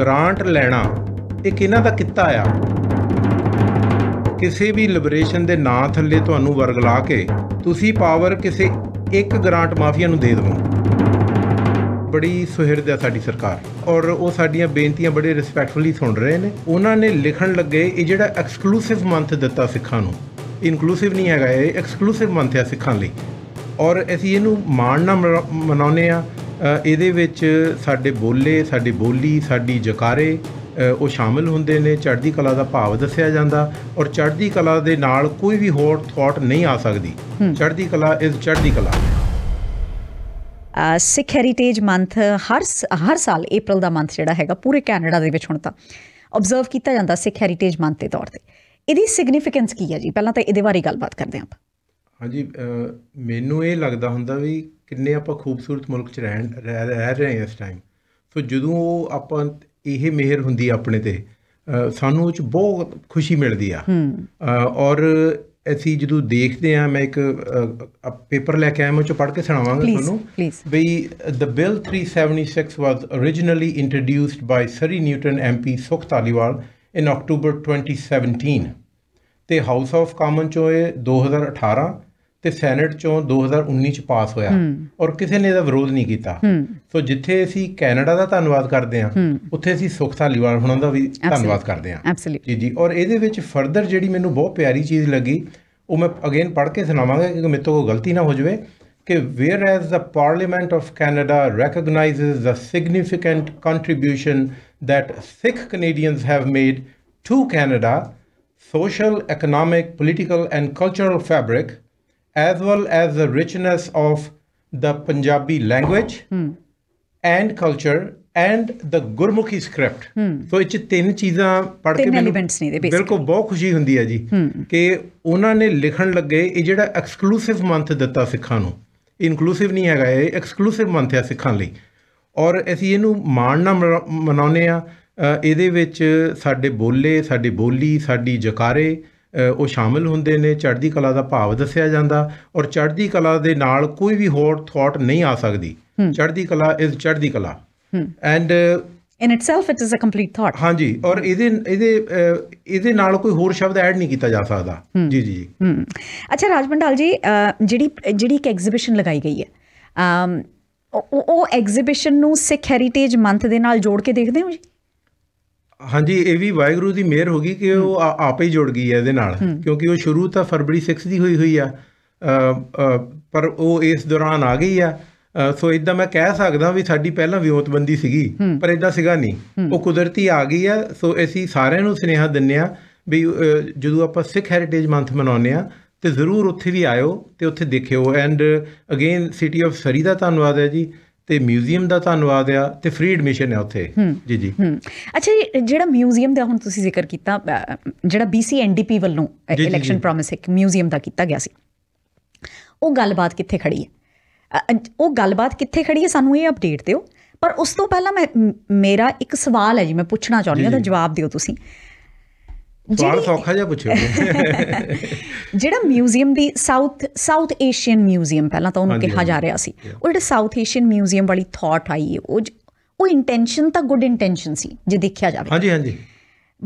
Grant ਲੈਣਾ ਇਹ ਕਿਹਨਾਂ ਦਾ ਕਿੱਤਾ ਆ ਕਿਸੇ ਵੀ ਲਿਬਰੇਸ਼ਨ ਦੇ ਨਾਂ ਥੱਲੇ ਤੁਹਾਨੂੰ ਵਰਗਲਾ ਕੇ ਤੁਸੀਂ ਪਾਵਰ ਕਿਸੇ ਇੱਕ ਗ੍ਰਾਂਟ ਮਾਫੀਆ ਨੂੰ ਦੇ ਦਿਵੋ ਬੜੀ ਸੁਹਿਰਦ ਹੈ ਸਾਡੀ ਸਰਕਾਰ ਔਰ ਉਹ ਸਾਡੀਆਂ ਬੇਨਤੀਆਂ ਬੜੇ ਰਿਸਪੈਕਟਫੁਲੀ ਸੁਣ ਰਹੇ ਨੇ ਉਹਨਾਂ ਨੇ ਲਿਖਣ ਲੱਗੇ ਇਹ ਜਿਹੜਾ ਐਕਸਕਲੂਸਿਵ ਮੰਥ ਦਿੱਤਾ ਸਿੱਖਾਂ ਨੂੰ ਇਨਕਲੂਸਿਵ ਨਹੀਂ ਹੈਗਾ ਇਹ ਐਕਸਕਲੂਸਿਵ ਮੰਥ ਹੈ ਸਿੱਖਾਂ ਲਈ ਔਰ ਅਸੀਂ ਇਹਨੂੰ ਮਾਣ ਨਾਲ ਮਨਾਉਨੇ ਆ ਇਹਦੇ ਵਿੱਚ ਸਾਡੇ ਬੋਲੇ ਸਾਡੀ ਬੋਲੀ ਸਾਡੀ ਜਕਾਰੇ ਉਹ ਸ਼ਾਮਿਲ ਹੁੰਦੇ ਨੇ ਚੜ੍ਹਦੀ ਕਲਾ ਦਾ ਭਾਵ ਦੱਸਿਆ ਜਾਂਦਾ ਔਰ ਚੜ੍ਹਦੀ ਕਲਾ ਦੇ ਨਾਲ ਕੋਈ ਵੀ ਹੋਰ ਥਾਟ ਨਹੀਂ ਆ ਸਕਦੀ ਚੜ੍ਹਦੀ ਕਲਾ ਇਸ ਚੜ੍ਹਦੀ ਕਲਾ ਸਿੱਖ ਹੈਰੀਟੇਜ ਮੰਥ ਹਰ ਹਰ ਸਾਲ April ਦਾ ਮੰਥ ਜਿਹੜਾ ਹੈਗਾ ਪੂਰੇ ਕੈਨੇਡਾ ਦੇ ਵਿੱਚ ਹੁਣ ਤਾਂ ਆਬਜ਼ਰਵ ਕੀਤਾ ਜਾਂਦਾ ਸਿੱਖ ਹੈਰੀਟੇਜ ਮੰਥ ਦੇ ਤੌਰ ਤੇ ਇਹਦੀ ਸਿਗਨੀਫਿਕੈਂਸ ਕੀ ਹੈ ਜੀ ਪਹਿਲਾਂ ਤਾਂ ਇਹਦੇ ਬਾਰੇ ਗੱਲਬਾਤ ਕਰਦੇ ਆਂ ਆਪਾਂ ਹਾਂਜੀ ਮੈਨੂੰ ਇਹ ਲੱਗਦਾ ਹੁੰਦਾ ਵੀ ਕਿੰਨੇ ਆਪਾਂ ਖੂਬਸੂਰਤ ਮੁਲਕ 'ਚ ਰਹਿ ਰਹਿ ਰਹੇ ਹਾਂ ਇਸ ਟਾਈਮ ਸੋ ਜਦੋਂ ਉਹ ਆਪਾਂ ਇਹ ਮਿਹਰ ਹੁੰਦੀ ਆਪਣੇ ਤੇ ਸਾਨੂੰ ਉਹ 'ਚ ਬਹੁਤ ਖੁਸ਼ੀ ਮਿਲਦੀ ਆ ਔਰ ਅਸੀਂ ਜਦੋਂ ਦੇਖਦੇ ਆ ਮੈਂ ਇੱਕ ਪੇਪਰ ਲੈ ਕੇ ਆਇਆ ਮੈਂ ਉਹ ਚ ਪੜ੍ਹ ਕੇ ਸੁਣਾਵਾਂਗਾ ਤੁਹਾਨੂੰ ਬਈ the bill 376 was originally introduced by Surrey Newton MP ਸੁਖ ਤਾਲੀਵਾਲ in October 2017 ਤੇ ਹਾਊਸ ਆਫ ਕਾਮਨ ਚੋਏ 2018 ਤੇ ਸੈਨੇਟ ਚੋਂ 2019 ਚ ਪਾਸ ਹੋਇਆ ਔਰ ਕਿਸੇ ਨੇ ਇਹਦਾ ਵਿਰੋਧ ਨਹੀਂ ਕੀਤਾ ਸੋ ਜਿੱਥੇ ਅਸੀਂ ਕੈਨੇਡਾ ਦਾ ਧੰਨਵਾਦ ਕਰਦੇ ਹਾਂ ਉੱਥੇ ਅਸੀਂ ਸੁਖਤਾ ਲਿਵਾਲ ਹੁਣਾਂ ਦਾ ਵੀ ਧੰਨਵਾਦ ਕਰਦੇ ਹਾਂ ਜੀ ਜੀ ਔਰ ਇਹਦੇ ਵਿੱਚ ਫਰਦਰ ਜਿਹੜੀ ਮੈਨੂੰ ਬਹੁਤ ਪਿਆਰੀ ਚੀਜ਼ ਲੱਗੀ ਉਹ ਮੈਂ ਅਗੇਨ ਪੜ੍ਹ ਕੇ ਸੁਣਾਵਾਂਗਾ ਕਿ ਮੇਤੋਂ ਕੋ ਕੋਈ ਗਲਤੀ ਨਾ ਹੋ ਜਾਵੇ ਕਿ whereas the parliament of Canada recognizes the significant contribution that Sikh Canadians have made to Canada social, economic, political, and cultural fabric, as well as the richness of the Punjabi language hmm. and culture and the Gurmukhi script so ਇਹ ਚ ਤਿੰਨ ਚੀਜ਼ਾਂ ਪੜ੍ਹ ਕੇ ਮੈਨੂੰ ਬਿਲਕੁਲ ਬਹੁਤ ਖੁਸ਼ੀ ਹੁੰਦੀ ਹੈ ਜੀ hmm. ਕਿ ਉਹਨਾਂ ਨੇ ਲਿਖਣ ਲੱਗੇ ਇਹ ਜਿਹੜਾ ਐਕਸਕਲੂਸਿਵ ਮੰਥ ਦਿੱਤਾ ਸਿੱਖਾਂ ਨੂੰ ਇਨਕਲੂਸਿਵ ਨਹੀਂ ਹੈਗਾ ਇਹ ਐਕਸਕਲੂਸਿਵ ਮੰਥ ਹੈ ਸਿੱਖਾਂ ਲਈ ਔਰ ਅਸੀਂ ਇਹਨੂੰ ਮਾਣ ਨਾਲ ਮਨਾਉਨੇ ਆ ਇਹਦੇ ਵਿੱਚ ਸਾਡੇ ਬੋਲੇ ਸਾਡੀ ਬੋਲੀ ਸਾਡੀ ਜਕਾਰੇ ਉਹ ਸ਼ਾਮਿਲ ਹੁੰਦੇ ਨੇ ਚੜ੍ਹਦੀ ਕਲਾ ਦਾ ਭਾਵ ਦੱਸਿਆ ਜਾਂਦਾ ਔਰ ਚੜ੍ਹਦੀ ਕਲਾ ਦੇ ਨਾਲ ਕੋਈ ਵੀ ਹੋਰ ਥਾਟ ਨਹੀਂ ਆ ਸਕਦੀ ਚੜ੍ਹਦੀ ਕਲਾ is chardi kala and in itself it is a complete thought ਹਾਂਜੀ ਔਰ ਇਹਦੇ ਇਹਦੇ ਇਹਦੇ ਨਾਲ ਕੋਈ ਹੋਰ ਸ਼ਬਦ ਐਡ ਨਹੀਂ ਕੀਤਾ ਜਾ ਸਕਦਾ ਜੀ ਜੀ ਜੀ ਅੱਛਾ ਰਾਜਮੰਡਲ ਜੀ ਜਿਹੜੀ ਜਿਹੜੀ ਇੱਕ ਐਗਜ਼ੀਬਿਸ਼ਨ ਲਗਾਈ ਗਈ ਹੈ ਉਹ ਉਹ ਐਗਜ਼ੀਬਿਸ਼ਨ ਨੂੰ ਸਿੱਖ ਹੈਰੀਟੇਜ ਮੰਥ ਦੇ ਨਾਲ ਜੋੜ ਕੇ ਦੇਖਦੇ ਹੋ ਜੀ ਹਾਂਜੀ ਇਹ ਵੀ ਵਾਇਗਰੂ ਦੀ ਮੇਰ ਹੋ ਗਈ ਕਿ ਉਹ ਆਪੇ ਹੀ ਜੁੜ ਗਈ ਹੈ ਇਹਦੇ ਨਾਲ ਕਿਉਂਕਿ ਉਹ ਸ਼ੁਰੂ ਤਾਂ ਫਰਵਰੀ 6 ਦੀ ਹੋਈ ਹੋਈ ਆ ਪਰ ਉਹ ਇਸ ਦੌਰਾਨ ਆ ਗਈ ਆ ਸੋ ਇਦਾਂ ਮੈਂ ਕਹਿ ਸਕਦਾ ਵੀ ਸਾਡੀ ਪਹਿਲਾਂ ਵਿਉਂਤਬੰਦੀ ਸੀਗੀ ਪਰ ਇਦਾਂ ਸੀਗਾ ਨਹੀਂ ਉਹ ਕੁਦਰਤੀ ਆ ਗਈ ਆ ਸੋ ਅਸੀਂ ਸਾਰਿਆਂ ਨੂੰ ਸਨੇਹਾ ਦਿੰਨੇ ਆ ਵੀ ਜਦੋਂ ਆਪਾਂ ਸਿੱਖ ਹੈਰੀਟੇਜ ਮੰਥ ਮਨਾਉਂਦੇ ਆ ਤੇ ਜ਼ਰੂਰ ਉੱਥੇ ਵੀ ਆਇਓ ਤੇ ਉੱਥੇ ਦੇਖਿਓ and again city of Surrey ਦਾ ਧੰਨਵਾਦ ਹੈ ਜੀ ਤੇ ਮਿਊਜ਼ੀਅਮ ਦਾ ਧੰਨਵਾਦ ਆ ਤੇ ਫ੍ਰੀ ਐਡਮਿਸ਼ਨ ਹੈ ਉੱਥੇ ਜੀ ਜੀ ਅੱਛਾ ਜੀ ਜਿਹੜਾ ਮਿਊਜ਼ੀਅਮ ਦਾ ਹੁਣ ਤੁਸੀਂ ਜ਼ਿਕਰ ਕੀਤਾ ਜਿਹੜਾ ਬੀਸੀਐਨਡੀਪੀ ਵੱਲੋਂ ਇਲੈਕਸ਼ਨ ਪ੍ਰੋਮਿਸ ਇੱਕ ਮਿਊਜ਼ੀਅਮ ਦਾ ਕੀਤਾ ਗਿਆ ਸੀ ਉਹ ਗੱਲਬਾਤ ਕਿੱਥੇ ਖੜੀ ਹੈ ਉਹ ਗੱਲਬਾਤ ਕਿੱਥੇ ਖੜੀ ਹੈ ਸਾਨੂੰ ਇਹ ਅਪਡੇਟ ਦਿਓ ਪਰ ਉਸ ਤੋਂ ਪਹਿਲਾਂ ਮੈਂ ਮੇਰਾ ਇੱਕ ਸਵਾਲ ਹੈ ਜੀ ਮੈਂ ਪੁੱਛਣਾ ਚਾਹੁੰਦੀ ਹਾਂ ਤਾਂ ਜਵਾਬ ਦਿਓ ਤੁਸੀਂ ਸਵਾਲ ਸੌਖਾ ਜਿਹਾ ਪੁੱਛਿਓ ਜਿਹੜਾ ਮਿਊਜ਼ੀਅਮ ਦੀ ਸਾਊਥ ਸਾਊਥ ਏਸ਼ੀਅਨ ਮਿਊਜ਼ੀਅਮ ਪਹਿਲਾਂ ਤਾਂ ਉਹਨੂੰ ਕਿਹਾ ਜਾ ਰਿਹਾ ਸੀ ਉਹ ਜਿਹੜਾ ਸਾਊਥ ਏਸ਼ੀਅਨ ਮਿਊਜ਼ੀਅਮ ਵਾਲੀ ਥਾਟ ਆਈ ਹੈ ਉਹ ਉਹ ਇੰਟੈਂਸ਼ਨ ਤਾਂ ਗੁੱਡ ਇੰਟੈਂਸ਼ਨ ਸੀ ਜੇ ਦੇਖਿਆ ਜਾਵੇ ਹਾਂਜੀ ਹਾਂਜੀ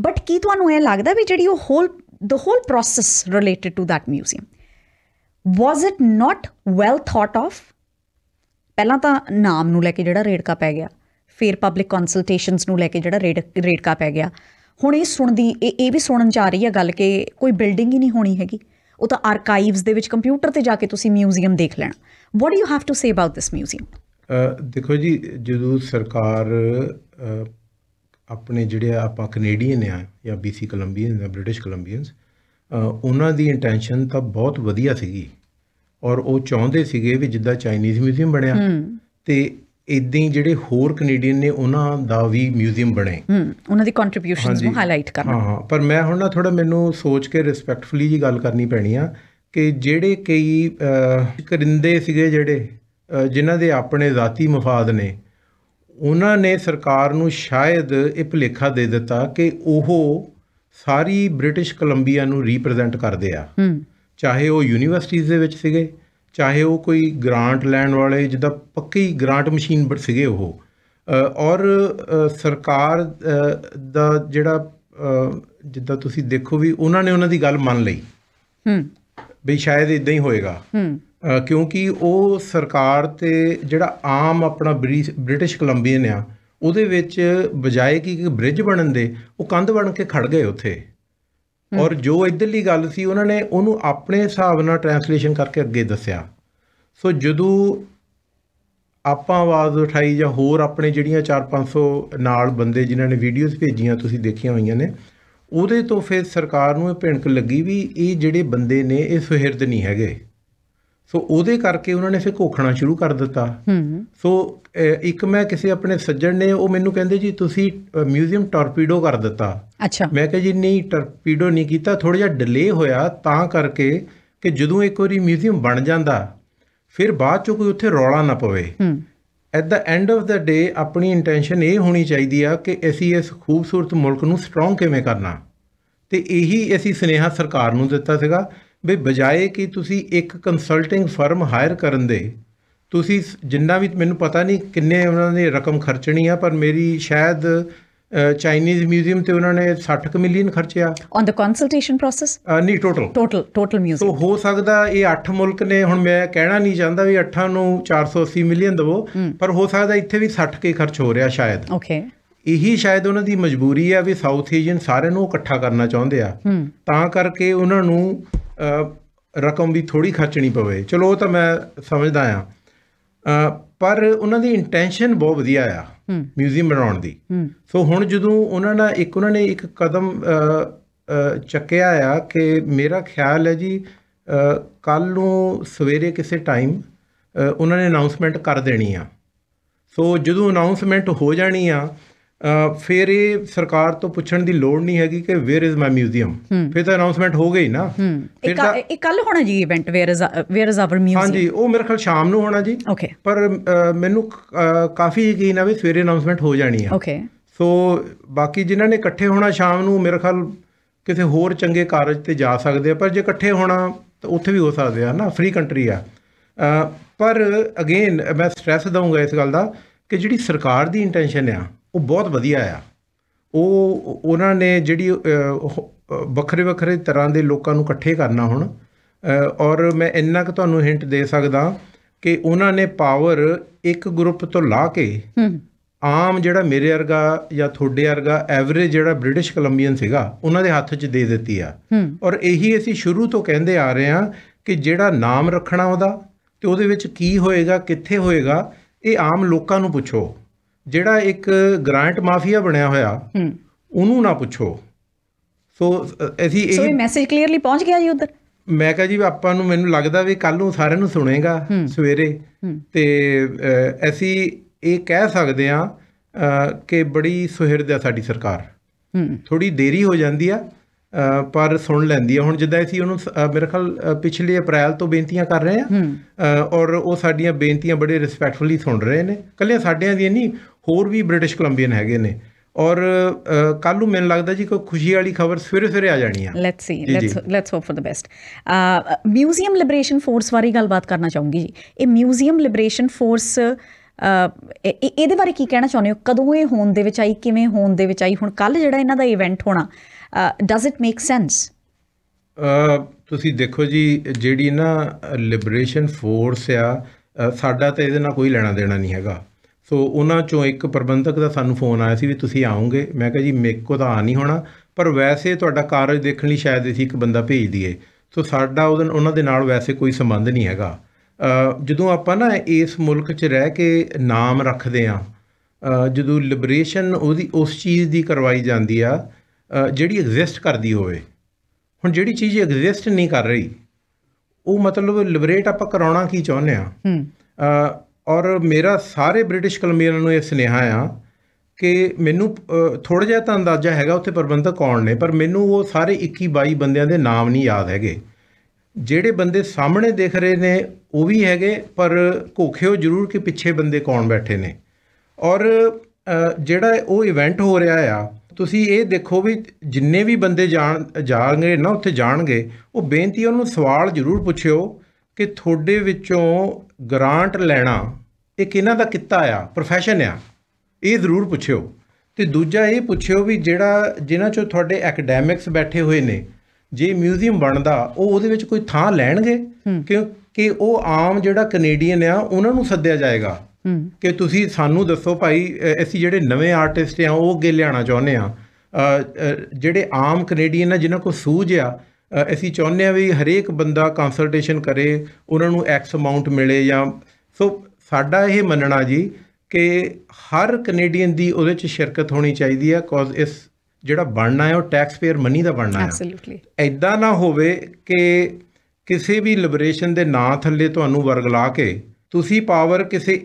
ਬਟ ਕੀ ਤੁਹਾਨੂੰ ਇਹ ਲੱਗਦਾ ਵੀ ਜਿਹੜੀ ਉਹ whole the whole process related to that museum was it not well thought of ਪਹਿਲਾਂ ਤਾਂ ਨਾਮ ਨੂੰ ਲੈ ਕੇ ਜਿਹੜਾ ਰੇੜਕਾ ਪੈ ਗਿਆ ਫਿਰ ਪਬਲਿਕ ਕੰਸਲਟੇਸ਼ਨਸ ਨੂੰ ਲੈ ਕੇ ਜਿਹੜਾ ਰੇੜਕਾ ਪੈ ਗਿਆ ਹੁਣ ਇਹ ਸੁਣਦੀ ਇਹ ਇਹ ਵੀ ਸੁਣਨ ਜਾ ਰਹੀ ਹੈ ਗੱਲ ਕਿ ਕੋਈ ਬਿਲਡਿੰਗ ਹੀ ਨਹੀਂ ਹੋਣੀ ਹੈਗੀ ਉਹ ਤਾਂ ਆਰਕਾਈਵਸ ਦੇ ਵਿੱਚ ਕੰਪਿਊਟਰ ਤੇ ਜਾ ਕੇ ਤੁਸੀਂ ਮਿਊਜ਼ੀਅਮ ਦੇਖ ਲੈਣਾ what do you have to say about this museum ਦੇਖੋ ਜੀ ਜਦੋਂ ਸਰਕਾਰ ਆਪਣੇ ਜਿਹੜੇ ਆਪਾਂ ਕੈਨੇਡੀਅਨ ਆ ਜਾਂ ਬੀਸੀ ਕੋਲੰਬੀਅਨ ਜਾਂ ਬ੍ਰਿਟਿਸ਼ ਕੋਲੰਬੀਅਨਸ ਉਹਨਾਂ ਦੀ ਇੰਟੈਂਸ਼ਨ ਤਾਂ ਬਹੁਤ ਵਧੀਆ ਸੀਗੀ ਔਰ ਉਹ ਚਾਹੁੰਦੇ ਸੀਗੇ ਵੀ ਜਿੱਦਾਂ ਚਾਈਨੀਜ਼ ਮਿਊਜ਼ੀਅਮ ਬਣਿਆ ਤੇ ਇਦਾਂ ਹੀ ਜਿਹੜੇ ਹੋਰ ਕੈਨੇਡੀਅਨ ਨੇ ਉਹਨਾਂ ਦਾ ਵੀ ਮਿਊਜ਼ੀਅਮ ਬਣੇ ਹੂੰ ਉਹਨਾਂ ਦੀ ਕੰਟਰੀਬਿਊਸ਼ਨਸ ਨੂੰ ਹਾਈਲਾਈਟ ਕਰਨਾ ਹਾਂ ਪਰ ਮੈਂ ਹੁਣ ਨਾ ਥੋੜਾ ਮੈਨੂੰ ਸੋਚ ਕੇ ਰਿਸਪੈਕਟਫੁਲੀ ਜੀ ਗੱਲ ਕਰਨੀ ਪੈਣੀ ਆ ਕਿ ਜਿਹੜੇ ਕਈ ਕਰਿੰਦੇ ਸੀਗੇ ਜਿਹੜੇ ਜਿਨ੍ਹਾਂ ਦੇ ਆਪਣੇ ذاتی ਮਫਾਦ ਨੇ ਉਹਨਾਂ ਨੇ ਸਰਕਾਰ ਨੂੰ ਸ਼ਾਇਦ ਇਹ ਭਲੇਖਾ ਦੇ ਦਿੱਤਾ ਕਿ ਉਹ ਸਾਰੀ ਬ੍ਰਿਟਿਸ਼ ਕੋਲੰਬੀਆ ਨੂੰ ਰਿਪਰੈਜ਼ੈਂਟ ਕਰਦੇ ਆ ਚਾਹੇ ਉਹ ਯੂਨੀਵਰਸਿਟੀਆਂ ਦੇ ਵਿੱਚ ਸੀਗੇ ਚਾਹੇ ਉਹ ਕੋਈ ਗ੍ਰਾਂਟ ਲੈਣ ਵਾਲੇ ਜਿਹਦਾ ਪੱਕੀ ਗ੍ਰਾਂਟ ਮਸ਼ੀਨ ਬਣ ਸੀਗੇ ਉਹ ਔਰ ਸਰਕਾਰ ਦਾ ਜਿਹੜਾ ਜਿੱਦਾਂ ਤੁਸੀਂ ਦੇਖੋ ਵੀ ਉਹਨਾਂ ਨੇ ਉਹਨਾਂ ਦੀ ਗੱਲ ਮੰਨ ਲਈ ਹੂੰ ਵੀ ਸ਼ਾਇਦ ਇਦਾਂ ਹੀ ਹੋਏਗਾ ਹੂੰ ਕਿਉਂਕਿ ਉਹ ਸਰਕਾਰ ਤੇ ਜਿਹੜਾ ਆਮ ਆਪਣਾ ਬ੍ਰਿਟਿਸ਼ ਕੋਲੰਬੀਅਨ ਆ ਉਹਦੇ ਵਿੱਚ ਬਜਾਏ ਕਿ ਬ੍ਰਿਜ ਬਣਨ ਦੇ ਉਹ ਕੰਧ ਬਣ ਕੇ ਖੜ ਗਏ ਉੱਥੇ ਔਰ ਜੋ ਇਧਰਲੀ ਗੱਲ ਸੀ ਉਹਨਾਂ ਨੇ ਉਹਨੂੰ ਆਪਣੇ ਹਿਸਾਬ ਨਾਲ ਟ੍ਰਾਂਸਲੇਸ਼ਨ ਕਰਕੇ ਅੱਗੇ ਦੱਸਿਆ ਸੋ ਜਦੋਂ ਆਪਾਂ ਆਵਾਜ਼ ਉਠਾਈ ਜਾਂ ਹੋਰ ਆਪਣੇ ਜਿਹੜੀਆਂ 4-500 ਨਾਲ ਬੰਦੇ ਜਿਨ੍ਹਾਂ ਨੇ ਵੀਡੀਓਜ਼ ਭੇਜੀਆਂ ਤੁਸੀਂ ਦੇਖੀਆਂ ਹੋਈਆਂ ਨੇ ਉਹਦੇ ਤੋਂ ਫਿਰ ਸਰਕਾਰ ਨੂੰ ਇਹ ਭਿੰਕ ਲੱਗੀ ਵੀ ਇਹ ਜਿਹੜੇ ਬੰਦੇ ਨੇ ਇਹ ਸੁਹਿਰਦ ਨਹੀਂ ਹੈਗੇ ਸੋ ਉਹਦੇ ਕਰਕੇ ਉਹਨਾਂ ਨੇ ਫਿਰ ਘੋਖਣਾ ਸ਼ੁਰੂ ਕਰ ਦਿੱਤਾ ਹੂੰ ਸੋ ਇੱਕ ਮੈਂ ਕਿਸੇ ਆਪਣੇ ਸੱਜਣ ਨੇ ਉਹ ਮੈਨੂੰ ਕਹਿੰਦੇ ਜੀ ਤੁਸੀਂ ਮਿਊਜ਼ੀਅਮ ਟਾਰਪੀਡੋ ਕਰ ਦਿੱਤਾ ਅੱਛਾ ਮੈਂ ਕਿਹਾ ਜੀ ਨਹੀਂ ਟਾਰਪੀਡੋ ਨਹੀਂ ਕੀਤਾ ਥੋੜਾ ਜਿਹਾ ਡਿਲੇ ਹੋਇਆ ਤਾਂ ਕਰਕੇ ਕਿ ਜਦੋਂ ਇੱਕ ਵਾਰੀ ਮਿਊਜ਼ੀਅਮ ਬਣ ਜਾਂਦਾ ਫਿਰ ਬਾਅਦ ਚ ਕੋਈ ਉੱਥੇ ਰੌਲਾ ਨਾ ਪਵੇ ਹੂੰ at the end of the day ਆਪਣੀ ਇੰਟੈਂਸ਼ਨ ਇਹ ਹੋਣੀ ਚਾਹੀਦੀ ਆ ਕਿ ਅਸੀਂ ਇਸ ਖੂਬਸੂਰਤ ਮੁਲਕ ਨੂੰ ਸਟਰੋਂਗ ਕਿਵੇਂ ਕਰਨਾ ਤੇ ਇਹੀ ਅਸੀਂ ਸਨੇਹਾ ਸਰਕਾਰ ਨੂੰ ਦਿੱਤਾ ਸੀਗਾ ਵੀ ਬਜਾਏ ਕਿ ਤੁਸੀਂ ਇੱਕ ਕੰਸਲਟਿੰਗ ਫਰਮ ਹਾਇਰ ਕਰਨ ਦੇ ਤੁਸੀਂ ਜਿੰਨਾ ਵੀ ਮੈਨੂੰ ਪਤਾ ਨਹੀਂ ਕਿੰਨੇ ਉਹਨਾਂ ਨੇ ਰਕਮ ਖਰਚਣੀ ਆ ਪਰ ਮੇਰੀ ਸ਼ਾਇਦ ਚਾਈਨੀਜ਼ ਮਿਊਜ਼ੀਅਮ ਤੇ ਉਹਨਾਂ ਨੇ 60 ਮਿਲੀਅਨ ਖਰਚਿਆ ਔਨ ਦ ਕੰਸਲਟੇਸ਼ਨ ਪ੍ਰੋਸੈਸ ਨਹੀਂ total total total museum so ਹੋ ਸਕਦਾ ਇਹ 8 ਮੁਲਕ ਨੇ ਹੁਣ ਮੈਂ ਕਹਿਣਾ ਨਹੀਂ ਚਾਹੁੰਦਾ ਵੀ 8 ਨੂੰ 480 ਮਿਲੀਅਨ ਦਵੋ ਪਰ ਹੋ ਸਕਦਾ ਇੱਥੇ ਵੀ 60 ਕੇ ਖਰਚ ਹੋ ਰਿਹਾ ਸ਼ਾਇਦ ਓਕੇ ਇਹੀ ਸ਼ਾਇਦ ਉਹਨਾਂ ਦੀ ਮਜਬੂਰੀ ਆ ਵੀ ਸਾਊਥ ਏਸ਼ੀਅਨ ਸਾਰਿਆਂ ਨੂੰ ਇਕੱਠਾ ਕਰਨਾ ਚਾਹੁੰਦੇ ਆ ਤਾਂ ਕਰਕੇ ਉਹਨਾਂ ਨੂੰ ਰਕਮ ਵੀ ਥੋੜੀ ਖਰਚਣੀ ਪਵੇ ਚਲੋ ਉਹ ਤਾਂ ਮੈਂ ਸਮਝਦਾ ਆ ਪਰ ਉਹਨਾਂ ਦੀ ਇੰਟੈਂਸ਼ਨ ਬਹੁਤ ਵਧੀਆ ਆ ਮਿਊਜ਼ੀਅਮ ਬਣਾਉਣ ਦੀ ਸੋ ਹੁਣ ਜਦੋਂ ਉਹਨਾਂ ਨੇ ਇੱਕ ਉਹਨਾਂ ਨੇ ਇੱਕ ਕਦਮ ਚੱਕਿਆ ਆ ਕਿ ਮੇਰਾ ਖਿਆਲ ਹੈ ਜੀ ਕੱਲ ਨੂੰ ਸਵੇਰੇ ਕਿਸੇ ਟਾਈਮ ਉਹਨਾਂ ਨੇ ਅਨਾਉਂਸਮੈਂਟ ਕਰ ਦੇਣੀ ਆ ਸੋ ਜਦੋਂ ਅਨਾਉਂਸਮੈਂਟ ਹੋ ਜਾਣੀ ਆ ਫਿਰ ਇਹ ਸਰਕਾਰ ਤੋਂ ਪੁੱਛਣ ਦੀ ਲੋੜ ਨਹੀਂ ਹੈਗੀ ਕਿ ਵੇਅਰ ਇਜ਼ ਮਾਈ ਮਿਊਜ਼ੀਅਮ ਫਿਰ ਤਾਂ ਅਨਾਉਂਸਮੈਂਟ ਹੋ ਗਈ ਨਾ ਫਿਰ ਤਾਂ ਇਹ ਕੱਲ ਹੋਣਾ ਜੀ event where is where is our museum ਹਾਂਜੀ ਉਹ ਮੇਰੇ ਖਿਆਲ ਸ਼ਾਮ ਨੂੰ ਹੋਣਾ ਜੀ ਪਰ ਮੈਨੂੰ ਕਾਫੀ ਯਕੀਨ ਆ ਵੀ ਸਵੇਰੇ ਅਨਾਉਂਸਮੈਂਟ ਹੋ ਜਾਣੀ ਆ ਓਕੇ ਸੋ ਬਾਕੀ ਜਿਨ੍ਹਾਂ ਨੇ ਇਕੱਠੇ ਹੋਣਾ ਸ਼ਾਮ ਨੂੰ ਮੇਰੇ ਖਿਆਲ ਕਿਸੇ ਹੋਰ ਚੰਗੇ ਕਾਰਜ ਤੇ ਜਾ ਸਕਦੇ ਆ ਪਰ ਜੇ ਇਕੱਠੇ ਹੋਣਾ ਤਾਂ ਉੱਥੇ ਵੀ ਹੋ ਸਕਦੇ ਆ ਨਾ ਫ੍ਰੀ ਕੰਟਰੀ ਆ ਪਰ ਅਗੇਨ ਮੈਂ ਸਟ੍ਰੈਸ ਦਊਂਗਾ ਇਸ ਗੱਲ ਦਾ ਕਿ ਜਿਹੜੀ ਸਰਕਾਰ ਦੀ ਇੰਟੈਂਸ਼ਨ ਆ ਉਹ ਬਹੁਤ ਵਧੀਆ ਆ ਉਹ ਉਹਨਾਂ ਨੇ ਜਿਹੜੀ ਵੱਖਰੇ ਵੱਖਰੇ ਤਰ੍ਹਾਂ ਦੇ ਲੋਕਾਂ ਨੂੰ ਇਕੱਠੇ ਕਰਨਾ ਹੁਣ ਔਰ ਮੈਂ ਇੰਨਾ ਕੁ ਤੁਹਾਨੂੰ ਹਿੰਟ ਦੇ ਸਕਦਾ ਕਿ ਉਹਨਾਂ ਨੇ ਪਾਵਰ ਇੱਕ ਗਰੁੱਪ ਤੋਂ ਲਾ ਕੇ ਆਮ ਜਿਹੜਾ ਮੇਰੇ ਵਰਗਾ ਜਾਂ ਤੁਹਾਡੇ ਵਰਗਾ ਐਵਰੇਜ ਜਿਹੜਾ ਬ੍ਰਿਟਿਸ਼ ਕੋਲੰਬੀਅਨ ਸੀਗਾ ਉਹਨਾਂ ਦੇ ਹੱਥ 'ਚ ਦੇ ਦਿੱਤੀ ਆ ਔਰ ਇਹੀ ਅਸੀਂ ਸ਼ੁਰੂ ਤੋਂ ਕਹਿੰਦੇ ਆ ਰਹੇ ਆ ਕਿ ਜਿਹੜਾ ਨਾਮ ਰੱਖਣਾ ਉਹਦਾ ਤੇ ਉਹਦੇ ਵਿੱਚ ਕੀ ਹੋਏਗਾ ਕਿੱਥੇ ਹੋਏਗਾ ਇਹ ਆਮ ਲੋਕਾਂ ਨੂੰ ਪੁੱਛੋ ਜਿਹੜਾ ਇੱਕ ਗ੍ਰਾਂਟ ਮਾਫੀਆ ਬਣਿਆ ਹੋਇਆ ਹੂੰ ਉਹਨੂੰ ਨਾ ਪੁੱਛੋ ਸੋ ਅਸੀਂ ਇਹ ਸੋ ਇਹ ਮੈਸੇਜ ਕਲੀਅਰਲੀ ਪਹੁੰਚ ਗਿਆ ਜੀ ਉਧਰ ਮੈਂ ਕਹਾਂ ਜੀ ਆਪਾਂ ਨੂੰ ਮੈਨੂੰ ਲੱਗਦਾ ਵੀ ਕੱਲ ਨੂੰ ਸਾਰਿਆਂ ਨੂੰ ਸੁਣੇਗਾ ਸਵੇਰੇ ਤੇ ਅਸੀਂ ਇਹ ਕਹਿ ਸਕਦੇ ਆ ਕਿ ਬੜੀ ਸੁਹਿਰਦ ਆ ਸਾਡੀ ਸਰਕਾਰ ਹੂੰ ਥੋੜੀ ਦੇਰੀ ਹੋ ਜਾਂਦੀ ਆ ਪਰ ਸੁਣ ਲੈਂਦੀ ਆ ਹੁਣ ਜਿੱਦਾਂ ਅਸੀਂ ਉਹਨੂੰ ਮੇਰੇ ਖਿਆਲ ਪਿਛਲੇ ਅਪ੍ਰੈਲ ਤੋਂ ਬੇਨਤੀਆਂ ਕਰ ਰਹੇ ਆ ਔਰ ਉਹ ਸਾਡੀਆਂ ਬੇਨਤੀਆਂ ਬੜੇ ਰਿਸਪੈਕਟਫੁਲੀ ਸੁਣ ਰਹੇ ਨੇ ਕੱਲਿਆਂ ਸਾਡਿਆਂ ਦੀ ਨਹੀਂ ਹੋਰ ਵੀ ਬ੍ਰਿਟਿਸ਼ ਕੋਲੰਬੀਅਨ ਹੈਗੇ ਨੇ ਔਰ ਕੱਲ ਨੂੰ ਮੈਨੂੰ ਲੱਗਦਾ ਜੀ ਕੋਈ ਖੁਸ਼ੀ ਵਾਲੀ ਖਬਰ ਸਵੇਰੇ ਸਵੇਰੇ ਆ ਜਾਣੀ ਆ let's see let's let's hope for the best museum liberation force ਵਾਰੀ ਗੱਲਬਾਤ ਕਰਨਾ ਚਾਹੂੰਗੀ ਜੀ ਇਹ ਮਿਊਜ਼ੀਅਮ ਲਿਬਰੇਸ਼ਨ ਫੋਰਸ ਇਹਦੇ ਬਾਰੇ ਕੀ ਕਹਿਣਾ ਚਾਹੁੰਦੇ ਹੋ ਕਦੋਂ ਇਹ ਹੋਣ ਦੇ ਵਿੱਚ ਆਈ ਕਿਵੇਂ ਹੋਣ ਦੇ ਵਿੱਚ ਆਈ ਹੁਣ ਕੱਲ ਜਿਹੜਾ ਇਹਨਾਂ ਦਾ ਇਵੈਂਟ ਹੋਣਾ ਡਸ ਇਟ ਮੇਕ ਸੈਂਸ ਤੁਸੀਂ ਦੇਖੋ ਜੀ ਜਿਹੜੀ ਨਾ ਲਿਬਰੇਸ਼ਨ ਫੋਰਸ ਆ ਸਾਡਾ ਤਾਂ ਇਹਦੇ ਨਾਲ ਕੋਈ ਲੈਣਾ ਦੇਣਾ ਨਹੀਂ ਹੈਗਾ ਸੋ ਉਹਨਾਂ ਚੋਂ ਇੱਕ ਪ੍ਰਬੰਧਕ ਦਾ ਸਾਨੂੰ ਫੋਨ ਆਇਆ ਸੀ ਵੀ ਤੁਸੀਂ ਆਉਂਗੇ ਮੈਂ ਕਿਹਾ ਜੀ ਮੇਕ ਕੋ ਤਾਂ ਆ ਨਹੀਂ ਹੋਣਾ ਪਰ ਵੈਸੇ ਤੁਹਾਡਾ ਕਾਰਜ ਦੇਖਣ ਲਈ ਸ਼ਾਇਦ ਅਸੀਂ ਇੱਕ ਬੰਦਾ ਭੇਜ ਦਈਏ ਸੋ ਸਾਡਾ ਉਹਨਾਂ ਦੇ ਨਾਲ ਵੈਸੇ ਕੋਈ ਸੰਬੰਧ ਨਹੀਂ ਹੈਗਾ ਜਦੋਂ ਆਪਾਂ ਨਾ ਇਸ ਮੁਲਕ 'ਚ ਰਹਿ ਕੇ ਨਾਮ ਰੱਖਦੇ ਆ ਜਦੋਂ ਲਿਬਰੇਸ਼ਨ ਉਹਦੀ ਉਸ ਚੀਜ਼ ਦੀ ਕਰਵਾਈ ਜਾਂਦੀ ਆ ਜਿਹੜੀ ਐਗਜ਼ਿਸਟ ਕਰਦੀ ਹੋਵੇ ਹੁਣ ਜਿਹੜੀ ਚੀਜ਼ ਐਗਜ਼ਿਸਟ ਨਹੀਂ ਕਰ ਰਹੀ ਉਹ ਮਤਲਬ ਲਿਬਰੇਟ ਆਪਾਂ ਕਰਾਉਣਾ ਕੀ ਚਾਹੁੰਦੇ ਆ ਔਰ ਮੇਰਾ ਸਾਰੇ ਬ੍ਰਿਟਿਸ਼ ਕੋਲੰਬੀਅਨ ਨੂੰ ਇਹ ਸੁਨੇਹਾ ਆ ਕਿ ਮੈਨੂੰ ਥੋੜਾ ਜਿਹਾ ਤਾਂ ਅੰਦਾਜ਼ਾ ਹੈਗਾ ਉੱਥੇ ਪ੍ਰਬੰਧਕ ਕੌਣ ਨੇ ਪਰ ਮੈਨੂੰ ਉਹ ਸਾਰੇ 21 22 ਬੰਦਿਆਂ ਦੇ ਨਾਮ ਨਹੀਂ ਯਾਦ ਹੈਗੇ ਜਿਹੜੇ ਬੰਦੇ ਸਾਹਮਣੇ ਦਿਖ ਰਹੇ ਨੇ ਉਹ ਵੀ ਹੈਗੇ ਪਰ ਕੋਖਿਓ ਜ਼ਰੂਰ ਕਿ ਪਿੱਛੇ ਬੰਦੇ ਕੌਣ ਬੈਠੇ ਨੇ ਔਰ ਜਿਹੜਾ ਉਹ ਇਵੈਂਟ ਹੋ ਰਿਹਾ ਆ ਤੁਸੀਂ ਇਹ ਦੇਖੋ ਵੀ ਜਿੰਨੇ ਵੀ ਬੰਦੇ ਜਾਣ ਜਾਣਗੇ ਨਾ ਉੱਥੇ ਜਾਣਗੇ ਉਹ ਬੇਨਤੀ ਉਹਨੂੰ ਸਵਾਲ ਜ਼ਰੂਰ ਪੁੱਛਿਓ ਕਿ ਤੁਹਾਡੇ ਵਿੱਚੋਂ ਗ੍ਰਾਂਟ ਲੈਣਾ ਇਹ ਕਿਹਨਾਂ ਦਾ ਕਿੱਤਾ ਆ ਪ੍ਰੋਫੈਸ਼ਨ ਆ ਇਹ ਜ਼ਰੂਰ ਪੁੱਛਿਓ ਤੇ ਦੂਜਾ ਇਹ ਪੁੱਛਿਓ ਵੀ ਜਿਹੜਾ ਜਿਨ੍ਹਾਂ ਚੋਂ ਤੁਹਾਡੇ ਐਕੈਡੈਮਿਕਸ ਬੈਠੇ ਹੋਏ ਨੇ ਜੇ ਮਿਊਜ਼ੀਅਮ ਬਣਦਾ ਉਹ ਉਹਦੇ ਵਿੱਚ ਕੋਈ ਥਾਂ ਲੈਣਗੇ ਕਿਉਂਕਿ ਉਹ ਆਮ ਜਿਹੜਾ ਕੈਨੇਡੀਅਨ ਆ ਉਹਨਾਂ ਨੂੰ ਸੱਦਿਆ ਜਾਏਗਾ ਕਿ ਤੁਸੀਂ ਸਾਨੂੰ ਦੱਸੋ ਭਾਈ ਅਸੀਂ ਜਿਹੜੇ ਨਵੇਂ ਆਰਟਿਸਟ ਆ ਉਹ ਅੱਗੇ ਲਿਆਉਣਾ ਚਾਹੁੰਦੇ ਆ ਜਿਹੜੇ ਆਮ ਕੈਨੇਡੀਅਨ ਆ ਜਿਨ੍ਹਾਂ ਕੋ ਸੂਝ ਆ ਅਸੀਂ ਚਾਹੁੰਦੇ ਆ ਵੀ ਹਰੇਕ ਬੰਦਾ ਕੰਸਲਟੇਸ਼ਨ ਕਰੇ ਉਹਨਾਂ ਨੂੰ ਐਕਸ ਅਮਾਉਂਟ ਮਿਲੇ ਜਾਂ ਸੋ ਸਾਡਾ ਇਹ ਮੰਨਣਾ ਜੀ ਕਿ ਹਰ ਕੈਨੇਡੀਅਨ ਦੀ ਉਹਦੇ ਚ ਸ਼ਿਰਕਤ ਹੋਣੀ ਚਾਹੀਦੀ ਆ ਕੌਜ਼ ਇਸ ਜਿਹੜਾ ਬਣਨਾ ਹੈ ਉਹ ਟੈਕਸ ਪੇਅਰ ਮਨੀ ਦਾ ਬਣਨਾ ਹੈ ਐਬਸੋਲੂਟਲੀ ਐਦਾਂ ਨਾ ਹੋਵੇ ਕਿ ਕਿਸੇ ਵੀ ਲਿਬਰੇਸ਼ਨ ਦੇ ਨਾਂ ਥੱਲੇ ਤੁਹਾਨੂੰ ਵਰਗਲਾ ਕੇ ਤੁਸੀਂ ਪਾਵਰ ਕਿਸੇ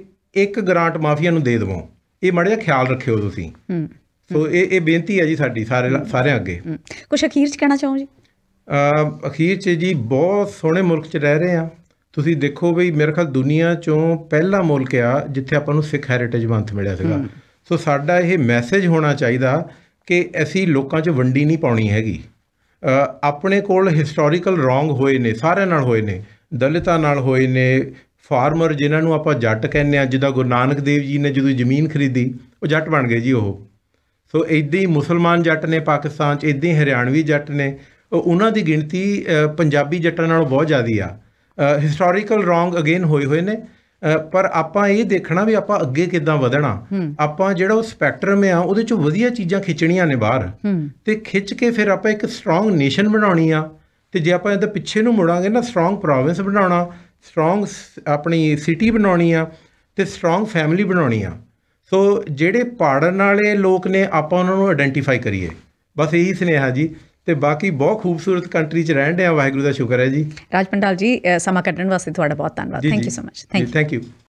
ਇੱਕ ਗ੍ਰਾਂਟ ਮਾਫੀਆ ਨੂੰ ਦੇ ਦਵਾਂ ਇਹ ਮੜਿਆ ਖਿਆਲ ਰੱਖਿਓ ਤੁਸੀਂ ਹੂੰ ਸੋ ਇਹ ਇਹ ਬੇਨਤੀ ਹੈ ਜੀ ਸਾਡੀ ਸਾਰੇ ਸਾਰਿਆਂ ਅੱਗੇ ਕੁਝ ਅਖੀਰ ਚ ਕਹਿਣਾ ਚਾਹੋ ਜੀ ਅਖੀਰ ਚ ਜੀ ਬਹੁਤ ਸੋਹਣੇ ਮੁਲਕ ਚ ਰਹਿ ਰਹੇ ਆ ਤੁਸੀਂ ਦੇਖੋ ਬਈ ਮੇਰੇ ਖਿਆਲ ਦੁਨੀਆ ਚੋਂ ਪਹਿਲਾ ਮੁਲਕ ਆ ਜਿੱਥੇ ਆਪਾਂ ਨੂੰ ਸਿੱਖ ਹੈਰੀਟੇਜ ਮੰਥ ਮਿਲਿਆ ਸੀਗਾ ਸੋ ਸਾਡਾ ਇਹ ਮੈਸੇਜ ਹੋਣਾ ਚਾਹੀਦਾ ਕਿ ਅਸੀਂ ਲੋਕਾਂ 'ਚ ਵੰਡੀ ਨਹੀਂ ਪਾਉਣੀ ਹੈਗੀ ਆਪਣੇ ਕੋਲ ਹਿਸਟੋਰੀਕਲ ਰੋਂਗ ਹੋਏ ਨੇ ਸਾਰਿਆਂ ਨਾਲ ਹੋਏ ਨੇ ਦਲਿਤਾਂ ਨਾਲ ਹੋਏ ਨੇ ਫਾਰਮਰ ਜਿਨ੍ਹਾਂ ਨੂੰ ਆਪਾਂ ਜੱਟ ਕਹਿੰਦੇ ਆ ਜਿੱਦਾਂ ਗੁਰੂ ਨਾਨਕ ਦੇਵ ਜੀ ਨੇ ਜਦੋਂ ਜ਼ਮੀਨ ਖਰੀਦੀ ਉਹ ਜੱਟ ਬਣ ਗਏ ਜੀ ਉਹ ਸੋ ਇਦਾਂ ਹੀ ਮੁਸਲਮਾਨ ਜੱਟ ਨੇ ਪਾਕਿਸਤਾਨ 'ਚ ਇਦਾਂ ਹੀ ਹਰਿਆਣਵੀ ਜੱਟ ਨੇ ਉਹਨਾਂ ਦੀ ਗਿਣਤੀ ਪੰਜਾਬੀ ਜੱਟਾਂ ਨਾਲੋਂ ਬਹੁਤ ਜ਼ਿਆਦੀ ਆ ਹਿਸਟੋਰੀਕਲ ਰੋਂਗ ਅਗੇਨ ਹੋਏ ਹੋਏ ਨੇ ਪਰ ਆਪਾਂ ਇਹ ਦੇਖਣਾ ਵੀ ਆਪਾਂ ਅੱਗੇ ਕਿੱਦਾਂ ਵਧਣਾ ਆਪਾਂ ਜਿਹੜਾ ਉਹ ਸਪੈਕਟਰਮ ਆ ਉਹਦੇ ਚੋਂ ਵਧੀਆ ਚੀਜ਼ਾਂ ਖਿੱਚਣੀਆਂ ਨੇ ਬਾਹਰ ਤੇ ਖਿੱਚ ਕੇ ਫਿਰ ਆਪਾਂ ਇੱਕ ਸਟਰੋਂਗ ਨੇਸ਼ਨ ਬਣਾਉਣੀ ਆ ਤੇ ਜੇ ਆਪਾਂ ਇਹਦੇ ਪਿੱਛੇ ਨੂੰ ਮੁੜਾਂਗੇ ਨਾ ਸਟਰੋਂਗ ਪ੍ਰੋਵਿੰਸ ਬਣਾਉਣਾ ਸਟਰੋਂਗ ਆਪਣੀ ਸਿਟੀ ਬਣਾਉਣੀ ਆ ਤੇ ਸਟਰੋਂਗ ਫੈਮਿਲੀ ਬਣਾਉਣੀ ਆ ਸੋ ਜਿਹੜੇ ਪਾੜਨ ਵਾਲੇ ਲੋਕ ਨੇ ਆਪਾਂ ਉਹਨਾਂ ਨੂੰ ਆਇਡੈਂਟੀਫਾਈ ਕਰੀਏ ਬਸ ਇਹੀ ਸੁਨੇਹਾ ਜੀ ਤੇ ਬਾਕੀ ਬਹੁਤ ਖੂਬਸੂਰਤ ਕੰਟਰੀ 'ਚ ਰਹਿਣ ਦੇ ਆ ਵਾਹਿਗੁਰੂ ਦਾ ਸ਼ੁਕਰ ਹੈ ਜੀ ਰਾਜਪੰਡਾਲ ਜੀ ਸਮਾਂ ਕੱਢਣ ਵਾਸਤੇ ਤੁਹਾਡਾ ਬਹੁਤ ਧੰਨਵਾਦ thank you so much thank you thank you